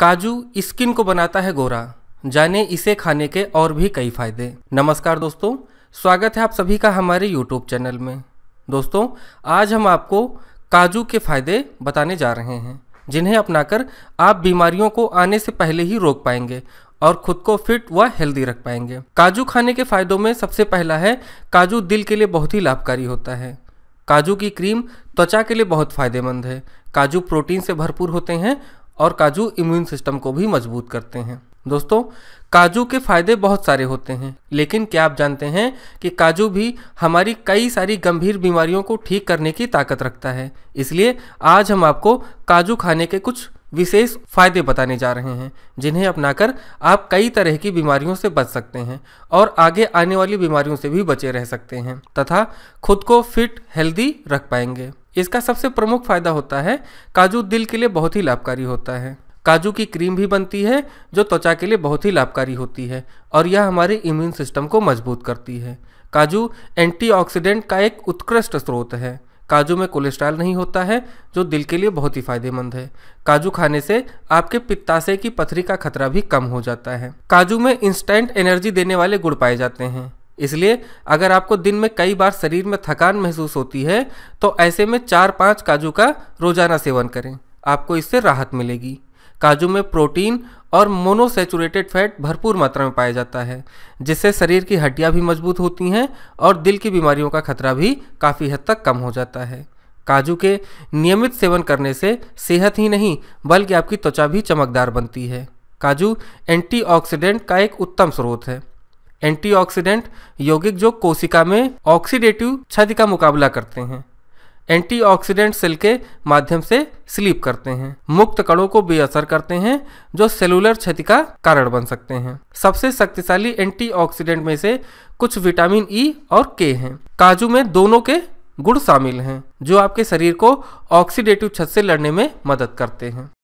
काजू स्किन को बनाता है गोरा जाने इसे खाने के और भी कई फायदे नमस्कार दोस्तों स्वागत है आप सभी का हमारे यूट्यूब चैनल में दोस्तों आज हम आपको काजू के फायदे बताने जा रहे हैं जिन्हें अपनाकर आप बीमारियों को आने से पहले ही रोक पाएंगे और खुद को फिट व हेल्दी रख पाएंगे काजू खाने के फायदों में सबसे पहला है काजू दिल के लिए बहुत ही लाभकारी होता है काजू की क्रीम त्वचा के लिए बहुत फायदेमंद है काजू प्रोटीन से भरपूर होते हैं और काजू इम्यून सिस्टम को भी मजबूत करते हैं दोस्तों काजू के फायदे बहुत सारे होते हैं लेकिन क्या आप जानते हैं कि काजू भी हमारी कई सारी गंभीर बीमारियों को ठीक करने की ताकत रखता है इसलिए आज हम आपको काजू खाने के कुछ विशेष फायदे बताने जा रहे हैं जिन्हें अपनाकर आप कई तरह की बीमारियों से बच सकते हैं और आगे आने वाली बीमारियों से भी बचे रह सकते हैं तथा खुद को फिट हेल्दी रख पाएंगे इसका सबसे प्रमुख फायदा होता है काजू दिल के लिए बहुत ही लाभकारी होता है काजू की क्रीम भी बनती है जो त्वचा के लिए बहुत ही लाभकारी होती है और यह हमारे इम्यून सिस्टम को मजबूत करती है काजू एंटीऑक्सीडेंट का एक उत्कृष्ट स्रोत है काजू में कोलेस्ट्रॉल नहीं होता है जो दिल के लिए बहुत ही फायदेमंद है काजू खाने से आपके पित्ताशय की पथरी का खतरा भी कम हो जाता है काजू में इंस्टेंट एनर्जी देने वाले गुड़ पाए जाते हैं इसलिए अगर आपको दिन में कई बार शरीर में थकान महसूस होती है तो ऐसे में चार पाँच काजू का रोजाना सेवन करें आपको इससे राहत मिलेगी काजू में प्रोटीन और मोनोसेचुरेटेड फैट भरपूर मात्रा में पाया जाता है जिससे शरीर की हड्डियाँ भी मजबूत होती हैं और दिल की बीमारियों का खतरा भी काफ़ी हद तक कम हो जाता है काजू के नियमित सेवन करने से सेहत ही नहीं बल्कि आपकी त्वचा भी चमकदार बनती है काजू एंटीऑक्सीडेंट का एक उत्तम स्रोत है एंटीऑक्सीडेंट यौगिक जो कोशिका में ऑक्सीडेटिव क्षति का मुकाबला करते हैं एंटीऑक्सीडेंट सेल के माध्यम से स्लीप करते हैं मुक्त कणों को बेअसर करते हैं जो सेलुलर क्षति का कारण बन सकते हैं सबसे शक्तिशाली एंटीऑक्सीडेंट में से कुछ विटामिन ई e और के हैं काजू में दोनों के गुड़ शामिल हैं जो आपके शरीर को ऑक्सीडेटिव छत से लड़ने में मदद करते हैं